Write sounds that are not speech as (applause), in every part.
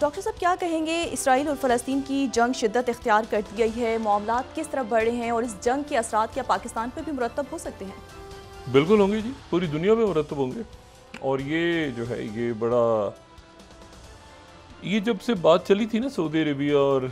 Doctor साहब क्या कहेंगे इसराइल और फ़लस्तीन की जंग शिद्दत इख्तियार दी गई है मामला किस तरफ बढ़े हैं और इस जंग के असरा क्या पाकिस्तान पर भी मुरतब हो सकते हैं बिल्कुल होंगे जी पूरी दुनिया में मुरतब होंगे और ये जो है ये बड़ा ये जब से बात चली थी ना सऊदी अरबिया और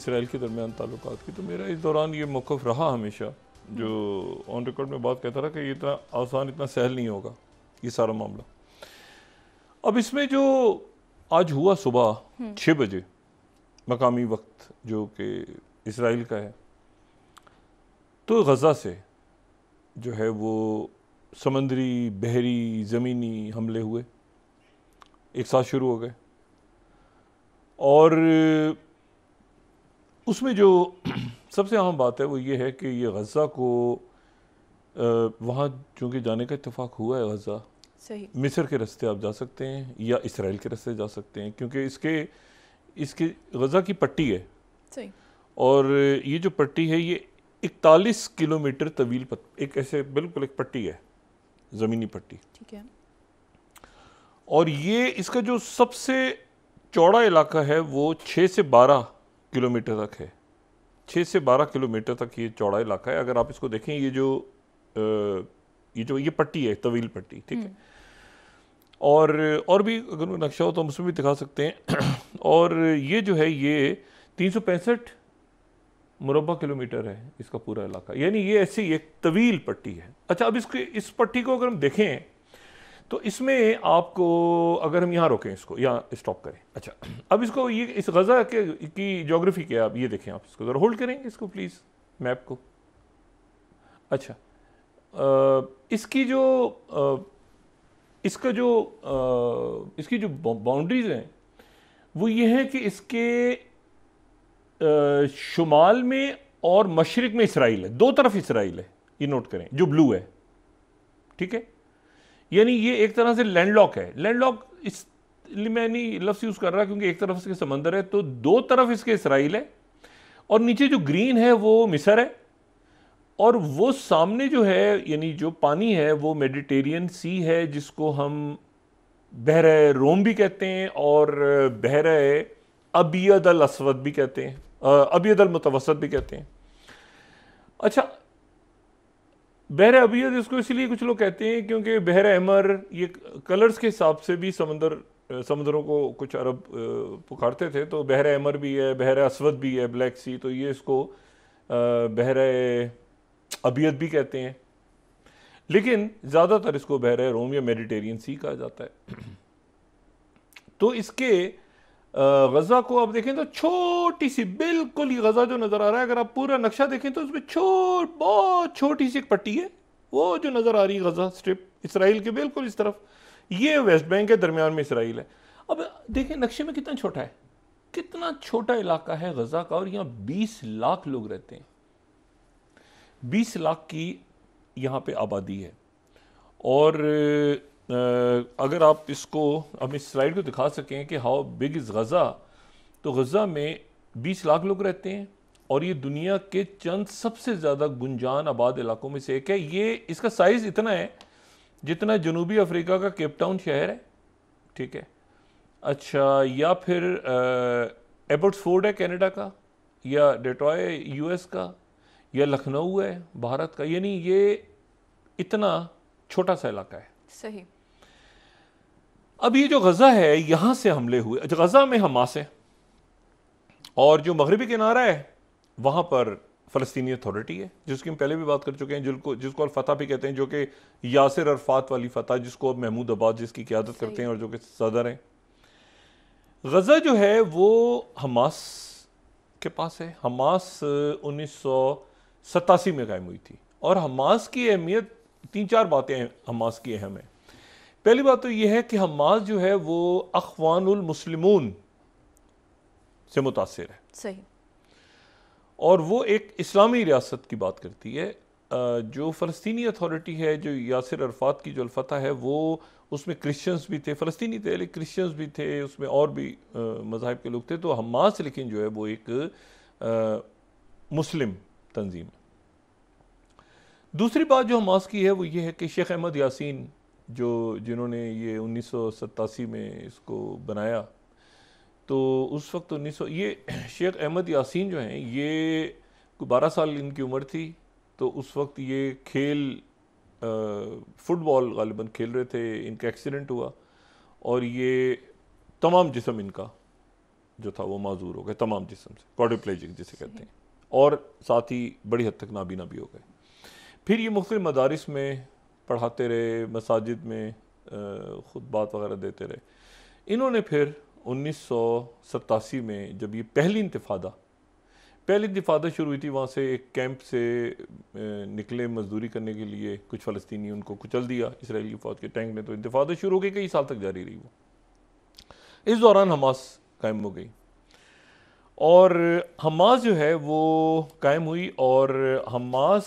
इसराइल के दरमियान ताल्लुक की तो मेरा इस दौरान ये मौक़ रहा हमेशा जो ऑन रिकॉर्ड में बात कहता रहा कि ये इतना आसान इतना सहल नहीं होगा ये सारा मामला अब इसमें जो आज हुआ सुबह हम्म। छः बजे मकामी वक्त जो कि इसराइल का है तो गज़ा से जो है वो समंदरी बहरी ज़मीनी हमले हुए एक साथ शुरू हो गए और उसमें जो (clears throat) सबसे अहम बात है वो ये है कि ये गज़ा को वहाँ चूँकि जाने का इतफ़ाक़ हुआ है गज़ा सही मिस्र के रास्ते आप जा सकते हैं या इसराइल के रास्ते जा सकते हैं क्योंकि इसके इसके गज़ा की पट्टी है सही और ये जो पट्टी है ये इकतालीस किलोमीटर तवील पत, एक ऐसे बिल्कुल एक पट्टी है ज़मीनी पट्टी ठीक है और ये इसका जो सबसे चौड़ा इलाका है वो छः से बारह किलोमीटर तक है छः से बारह किलोमीटर तक ये चौड़ा इलाका है अगर आप इसको देखें ये जो आ, ये जो ये पट्टी है तवील पट्टी ठीक है हम्म। और और भी अगर नक्शा हो तो हम उसमें भी दिखा सकते हैं (clears throat) और ये जो है ये तीन सौ पैंसठ मुरबा किलोमीटर है इसका पूरा इलाका यानी ये ऐसी एक तवील पट्टी है अच्छा अब इसके इस पट्टी को अगर हम देखें तो इसमें आपको अगर हम यहाँ रोकें इसको यहाँ स्टॉप करें अच्छा (clears throat) अब इसको ये इस गज़ा के की जोग्राफ़ी क्या है आप ये देखें आप इसको ज़रा होल्ड करेंगे इसको प्लीज़ मैप को अच्छा इसकी जो इसका जो इसकी जो बाउंड्रीज़ हैं वो ये हैं कि इसके शुमाल में और मशरक़ में इसराइल है दो तरफ इसराइल है ये नोट करें जो ब्लू है ठीक है यानी ये एक तरह से लैंड लॉक है लैंड लॉक इस मैं नहीं लफ्स यूज़ कर रहा क्योंकि एक तरफ इसके समंदर है तो दो तरफ इसके इसराइल है और नीचे जो ग्रीन है वो मिसर है और वो सामने जो है यानी जो पानी है वो मेडिटेरियन सी है जिसको हम बहर रोम भी कहते हैं और बहर अबियद अल असवद भी कहते हैं अबियद अल मुतवसत भी कहते हैं अच्छा बहर अबियद इसको इसलिए कुछ लोग कहते हैं क्योंकि बहर अहमर ये कलर्स के हिसाब से भी समंदर समुद्रों को कुछ अरब पुकारते थे तो बहर अहमर भी है बहर असवद भी है ब्लैक सी तो ये इसको बहर अबियत भी कहते हैं लेकिन ज़्यादातर इसको रहे रोम या मेडिटेरियन सी कहा जाता है तो इसके गज़ा को आप देखें तो छोटी सी बिल्कुल ही गज़ा जो नज़र आ रहा है अगर आप पूरा नक्शा देखें तो उसमें छोट बहुत छोटी सी एक पट्टी है वो जो नज़र आ रही है गज़ा स्ट्रिप इसराइल के बिल्कुल इस तरफ ये वेस्ट बैंक के दरमियान में इसराइल है अब देखें नक्शे में कितना छोटा है कितना छोटा इलाका है गज़ा का और यहाँ बीस लाख लोग रहते हैं बीस लाख की यहाँ पे आबादी है और अगर आप इसको हम इस स्लाइड को दिखा सकें कि हाउ बिग इज़ गज़ा तो गज़ा में बीस लाख लोग रहते हैं और ये दुनिया के चंद सबसे ज़्यादा गुंजान आबाद इलाकों में से एक है ये इसका साइज़ इतना है जितना जनूबी अफ्रीका का केपटाउन शहर है ठीक है अच्छा या फिर फोर्ड है कैनेडा का या डेटॉय यूएस का यह लखनऊ है भारत का यानी ये इतना छोटा सा इलाका है सही अब ये जो गज़ा है यहां से हमले हुए गज़ा में हमास है और जो मगरबी किनारा है वहां पर फ़लस्तीनी अथॉरिटी है जिसकी हम पहले भी बात कर चुके हैं जिनको जिसको अलफतह भी कहते हैं जो कि यासिर अरफात वाली फ़तह जिसको अब महमूद अब्बास जिसकी क्यादत करते हैं और जो कि सदर हैं गज़ा जो है वो हमास के पास है हमास उन्नीस सौ सतासी में कायम हुई थी और हमास की अहमियत तीन चार बातें हमास की अहम है पहली बात तो यह है कि हमास जो है वो अखवानमसलिम से मुतासर है सही और वो एक इस्लामी रियासत की बात करती है जो फ़लस्तनी अथॉरिटी है जो यासिर अरफात की जो अलफतः है वो उसमें क्रिश्चियंस भी थे फ़लस्तनी थे लेकिन क्रिश्चियंस भी थे उसमें और भी मज़ाहब के लोग थे तो हमास लेकिन जो है वो एक मुस्लिम तंजीम दूसरी बात जो हमास की है वो ये है कि शेख अहमद यासीन जो जिन्होंने ये उन्नीस में इसको बनाया तो उस वक्त उन्नीस सौ ये (clears throat) शेख अहमद यासीन जो हैं ये बारह साल इनकी उम्र थी तो उस वक्त ये खेल फ़ुटबॉल गालिबा खेल रहे थे इनका एक्सीडेंट हुआ और ये तमाम जिसम इनका जो था वो माजूर हो गया तमाम जिसम से क्वाड्रिप्लेजिक जिसे कहते हैं और साथ ही बड़ी हद तक नाबीना भी हो गए फिर ये मुख्त मदारस में पढ़ाते रहे मसाजिद में खुद बात वगैरह देते रहे इन्होंने फिर उन्नीस सौ सतासी में जब ये पहली इंतफादा पहली इंतफादा शुरू हुई थी वहाँ से एक कैंप से निकले मजदूरी करने के लिए कुछ फ़लस्तनी उनको कुचल दिया इसराइली फ़ौज के टैंक ने तो इंतफादा शुरू हो गई कई साल तक जारी रही वो इस दौरान हमास कायम हो गई और हमास जो है वो कायम हुई और हमास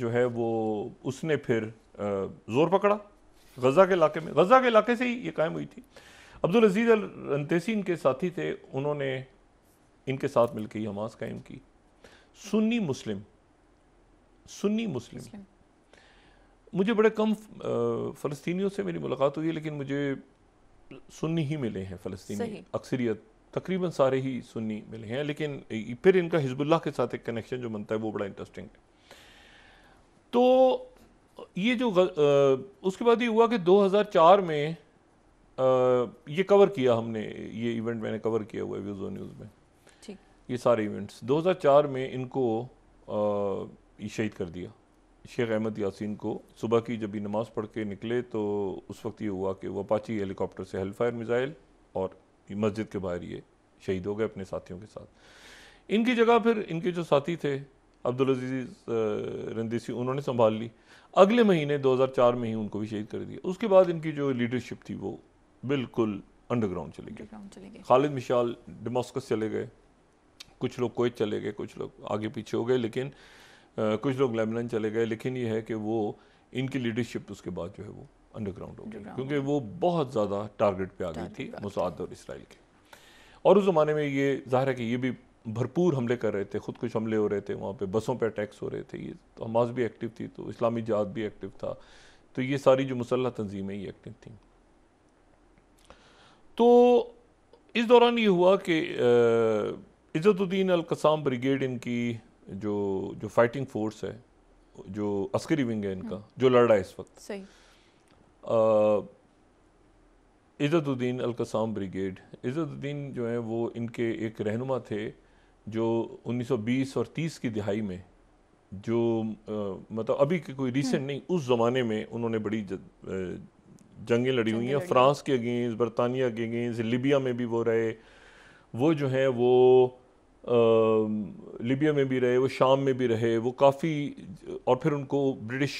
जो है वो उसने फिर ज़ोर पकड़ा गज़ा के इलाके में गज़ा के इलाके से ही ये कायम हुई थी अब्दुल अजीज़ अल रनतेसी इनके साथी थे उन्होंने इनके साथ मिलकर ही हमास कायम की सुन्नी मुस्लिम सुन्नी मुस्लिम, मुझे बड़े कम फ़लस्तियों से मेरी मुलाकात हुई है लेकिन मुझे सुन्नी ही मिले हैं फ़लस्तीनी अक्सरियत तकरीबन सारे ही सुन्नी मिले हैं लेकिन फिर इनका हिजबुल्लाह के साथ एक कनेक्शन जो बनता है वो बड़ा इंटरेस्टिंग है तो ये जो उसके बाद ये हुआ कि 2004 में ये कवर किया हमने ये इवेंट मैंने कवर किया हुआ है व्यूज़ो न्यूज़ में ये सारे इवेंट्स 2004 में इनको शहीद कर दिया शेख अहमद यासीन को सुबह की जब भी नमाज़ पढ़ के निकले तो उस वक्त ये हुआ कि वो अपाची हेलीकॉप्टर से हेलफायर मिज़ाइल और मस्जिद के बाहर ये शहीद हो गए अपने साथियों के साथ इनकी जगह फिर इनके जो साथी थे अब्दुल अजीज़ रंदीसी उन्होंने संभाल ली अगले महीने 2004 में ही उनको भी शहीद कर दिया उसके बाद इनकी जो लीडरशिप थी वो बिल्कुल अंडरग्राउंड चले गए खालिद मिशाल डमोस्कस चले गए कुछ लोग कोयत चले गए कुछ लोग आगे पीछे हो गए लेकिन आ, कुछ लोग लेबनान चले गए लेकिन ये है कि वो इनकी लीडरशिप उसके बाद जो है वो अंडरग्राउंड हो गई क्योंकि वो बहुत ज़्यादा टारगेट पे आ गई थी मुसाद और इसराइल के और उस ज़माने में ये ज़ाहिर है कि ये भी भरपूर हमले कर रहे थे खुद कुछ हमले हो रहे थे वहाँ पर बसों पर अटैक्स हो रहे थे ये तो हमास भी एक्टिव थी तो इस्लामी जहाद भी एक्टिव था तो ये सारी जो मुसल्ह तंजीमें ये एक्टिव थी तो इस दौरान ये हुआ कि इज़्ज़तुद्दीन अलकसाम ब्रिगेड इनकी जो जो फाइटिंग फोर्स है जो अस्करी विंग है इनका हम्म। जो लड़ रहा है इस वक्त सही इज़्ज़तुद्दीन अलकसाम ब्रिगेड इज़्ज़तुद्दीन जो हैं वो इनके एक रहनुमा थे जो 1920 और 30 की दिहाई में जो आ, मतलब अभी के कोई रिसेंट हम्म। नहीं उस ज़माने में उन्होंने बड़ी जंगें लड़ी हुई हैं फ्रांस के अगेंस्ट बरतानिया के अगेंस्ट लिबिया में भी वो रहे वो जो हैं वो आ, लिबिया में भी रहे वो शाम में भी रहे वो काफ़ी और फिर उनको ब्रिटिश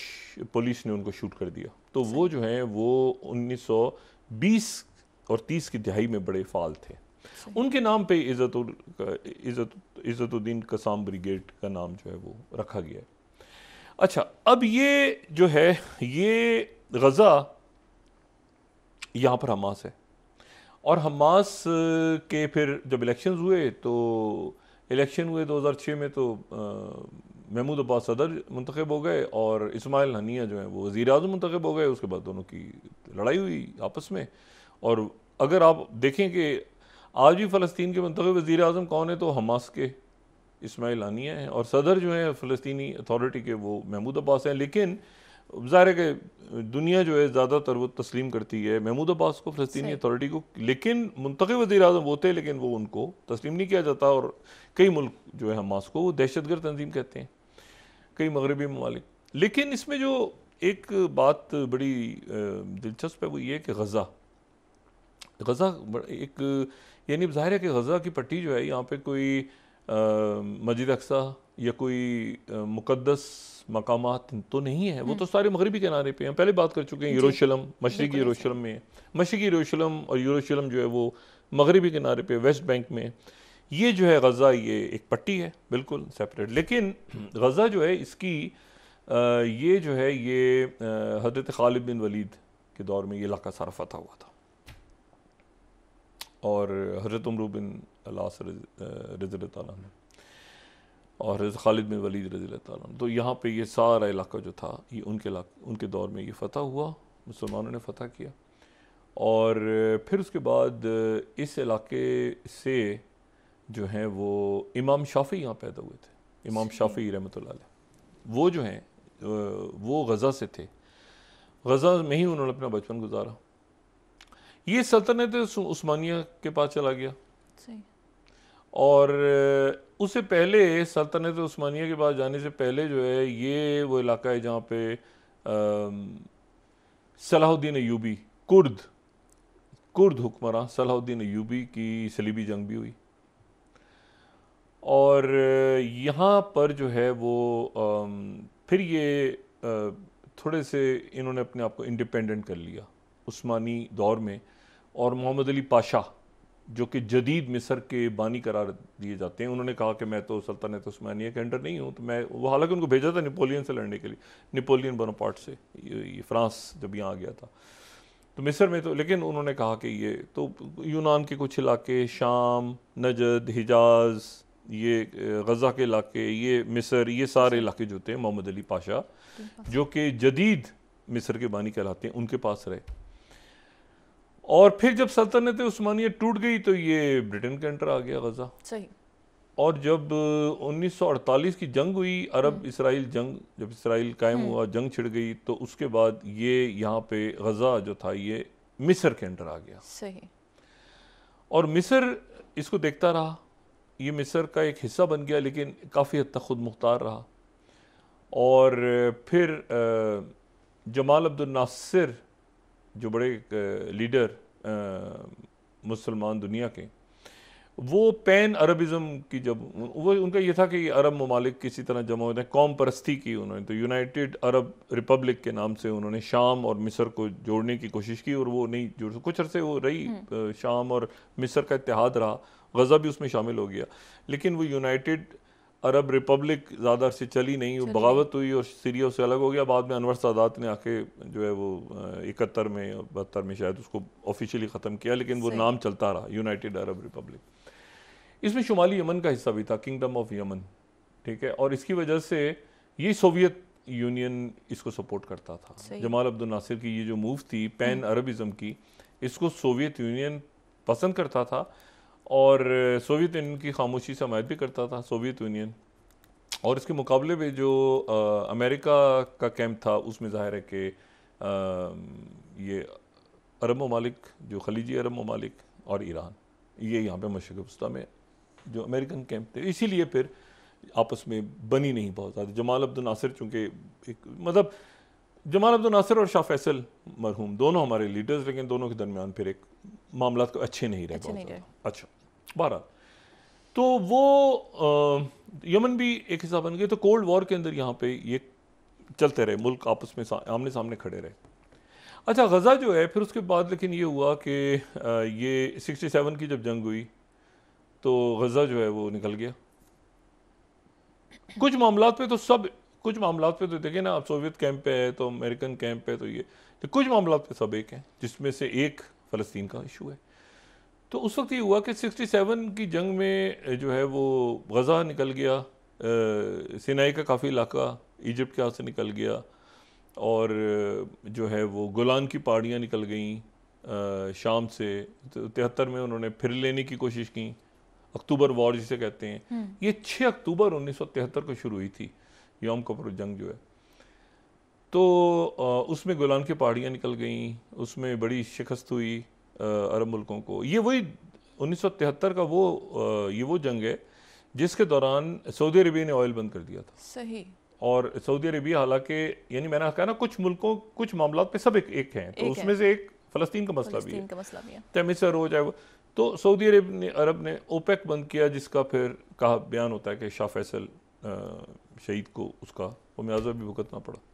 पुलिस ने उनको शूट कर दिया तो वो जो है वो 1920 और 30 की दिहाई में बड़े फाल थे उनके नाम पे इज़्ज़त इज़्ज़तुद्दीन कसाम ब्रिगेड का नाम जो है वो रखा गया है अच्छा अब ये जो है ये गज़ा यहाँ पर हमास है और हमास के फिर जब इलेक्शन हुए तो इलेक्शन हुए 2006 में तो महमूद अब्बास सदर मुंतखब हो गए और इसमाइल हनिया जो है वो वज़ी अजम मंतखब हो गए उसके बाद दोनों की लड़ाई हुई आपस में और अगर आप देखें कि आज भी फ़लस्तीन के मंतखब वज़ी अजम कौन है तो हमास के इसमाइल हानिया हैं और सदर जो है फ़लस्तनी अथॉरिटी के वो महमूद अब्बास हैं लेकिन ज़ाहिर है कि दुनिया जो है ज़्यादातर वो तस्लीम करती है महमूद अब्बास को फ़लस्तनी अथॉरिटी को लेकिन मुंतब वजी अजम वो थे लेकिन वो उनको तस्लीम नहीं किया जाता और कई मुल्क जो है हमास को वो दहशतगर्द तंजीम कहते हैं कई मगरबी ममालिक लेकिन इसमें जो एक बात बड़ी दिलचस्प है वो ये कि गज़ा गज़ा एक यानी ज़ाहिर है कि गज़ा की पट्टी जो है यहाँ पे कोई मस्जिद अक्सा या कोई मुकदस मकाम तो नहीं है वो हम्म। तो सारे मगरबी किनारे पे हैं पहले बात कर चुके हैं यरूशलम मशरक़ी यरूशलम में मशरक़ी यरूशलम और यरूशलम जो है वो मगरबी किनारे पे वेस्ट बैंक में ये जो है गज़ा ये एक पट्टी है बिल्कुल सेपरेट लेकिन गज़ा जो है इसकी आ, ये जो है ये हजरत खालिद बिन वलीद के दौर में ये इलाका सारा फतह हुआ था और हजरत उमरू बिन अलास रज़ी ने और हजरत खालिद बिन वलीद रज़ी तो यहाँ पे ये सारा इलाका जो था ये उनके उनके दौर में ये फतह हुआ मुसलमानों ने फतह किया और फिर उसके बाद इस इलाके से जो हैं वो इमाम शाफ़ी यहाँ पैदा हुए थे इमाम शाफ़ी रहमत वो जो हैं वो गज़ा से थे गज़ा में ही उन्होंने अपना बचपन गुजारा ये सल्तनत उस्मानिया के पास चला गया और उससे पहले सल्तनत उस्मानिया के पास जाने से पहले जो है ये वो इलाका है जहाँ पे सलाहुद्दीन यूबी कुर्द कुर्द हुक्मरान सलाहुद्दीन यूबी की सलीबी जंग भी हुई और यहाँ पर जो है वो फिर ये थोड़े से इन्होंने अपने आप को इंडिपेंडेंट कर लिया उस्मानी दौर में और मोहम्मद अली पाशा जो कि जदीद मिस्र के बानी करार दिए जाते हैं उन्होंने कहा कि मैं तो सल्तनत उस्मानिया के अंडर नहीं हूँ तो मैं वो हालांकि उनको भेजा था नेपोलियन से लड़ने के लिए नेपोलियन बनोपार्ट से ये फ्रांस जब यहाँ आ गया था तो मिस्र में तो लेकिन उन्होंने कहा कि ये तो यूनान के कुछ इलाके शाम नजद हिजाज़ ये गज़ा के इलाके ये मिस्र ये सारे अच्छा। इलाके जो थे मोहम्मद अली पाशा जो कि जदीद मिस्र के बानी कहलाते हैं उनके पास रहे और फिर जब सल्तनत उस्मानिया टूट गई तो ये ब्रिटेन के अंडर आ गया गज़ा सही और जब 1948 की जंग हुई अरब हम्म। इसराइल जंग जब इसराइल कायम हम्म। हुआ जंग छिड़ गई तो उसके बाद ये यहाँ पे गज़ा जो था ये मिस्र के अंडर आ गया सही और मिस्र इसको देखता रहा ये मिस्र का एक हिस्सा बन गया लेकिन काफ़ी हद तक ख़ुद मुख्तार रहा और फिर जमाल अब्दुल नासिर जो बड़े लीडर मुसलमान दुनिया के वो पैन अरबिज़म की जब वो उनका ये था कि अरब ममालिक किसी तरह जमा होते हैं कौम परस्ती की उन्होंने तो यूनाइटेड अरब रिपब्लिक के नाम से उन्होंने शाम और मिस्र को जोड़ने की कोशिश की और वो नहीं जोड़ कुछ अरसे वो रही हम्म। शाम और मिस्र का इतिहाद रहा गज़ा भी उसमें शामिल हो गया लेकिन वो यूनाइटेड अरब रिपब्लिक ज़्यादा से चली नहीं चली। बगावत हुई और सीरिया से अलग हो गया बाद में अनवर सादात ने आके जो है वो इकहत्तर में बहत्तर में शायद उसको ऑफिशियली ख़त्म किया लेकिन वो नाम चलता रहा यूनाइटेड अरब रिपब्लिक इसमें शुमाली यमन का हिस्सा भी था किंगडम ऑफ यमन ठीक है और इसकी वजह से ये सोवियत यूनियन इसको सपोर्ट करता था जमाल अब्दुल नासिर की ये जो मूव थी पैन अरबिज़म हम्म। की इसको सोवियत यूनियन पसंद करता था और सोवियत यूनियन की खामोशी से हमायत भी करता था सोवियत यूनियन और इसके मुकाबले में जो आ, अमेरिका का कैंप था उसमें ज़ाहिर है कि ये अरब ममालिक जो खलीजी अरब ममालिक और ईरान ये यहाँ पे मशरक़ वस्ता में जो अमेरिकन कैंप थे इसीलिए फिर आपस में बनी नहीं बहुत ज़्यादा जमाल अब्दुल नासिर चूँकि एक मतलब जमाल अब्दुल नासिर और शाह फैसल मरहूम दोनों हमारे लीडर्स लेकिन दोनों के दरमियान फिर एक मामला को तो अच्छे नहीं रहे अच्छा बहरहाल तो वो आ, यमन भी एक हिसाब बन गए तो कोल्ड वॉर के अंदर यहाँ पे ये चलते रहे मुल्क आपस में आमने सामने खड़े रहे अच्छा गज़ा जो है फिर उसके बाद लेकिन ये हुआ कि ये 67 की जब जंग हुई तो गज़ा जो है वो निकल गया कुछ मामला पे तो सब कुछ मामला पे तो देखिए ना आप सोवियत कैंप पे है तो अमेरिकन कैंप पे तो ये तो कुछ मामला पे सब एक हैं जिसमें से एक फ़लस्तीन का इशू है तो उस वक्त ये हुआ कि 67 की जंग में जो है वो गज़ा निकल गया सिनाई का काफ़ी इलाका इजिप्ट के हाथ से निकल गया और जो है वो गुलान की पहाड़ियाँ निकल गईं शाम से तो तिहत्तर में उन्होंने फिर लेने की कोशिश की अक्टूबर वॉर जिसे कहते हैं हम्म। ये 6 अक्टूबर 1973 को शुरू हुई थी योम कपुर जंग जो है तो उसमें गोलान की पहाड़ियाँ निकल गईं उसमें बड़ी शिकस्त हुई अरब मुल्कों को ये वही 1973 का वो ये वो जंग है जिसके दौरान सऊदी अरबिया ने ऑयल बंद कर दिया था सही और सऊदी अरबिया हालांकि यानी मैंने कहा ना कुछ मुल्कों कुछ मामला पे सब एक एक हैं तो एक उसमें है। से एक फ़लस्तीन का मसला भी है तमिसर हो जाए वो तो सऊदी अरब ने अरब ने ओपेक बंद किया जिसका फिर कहा बयान होता है कि शाह फैसल शहीद को उसका वो वम्याजा भी भुगतना पड़ा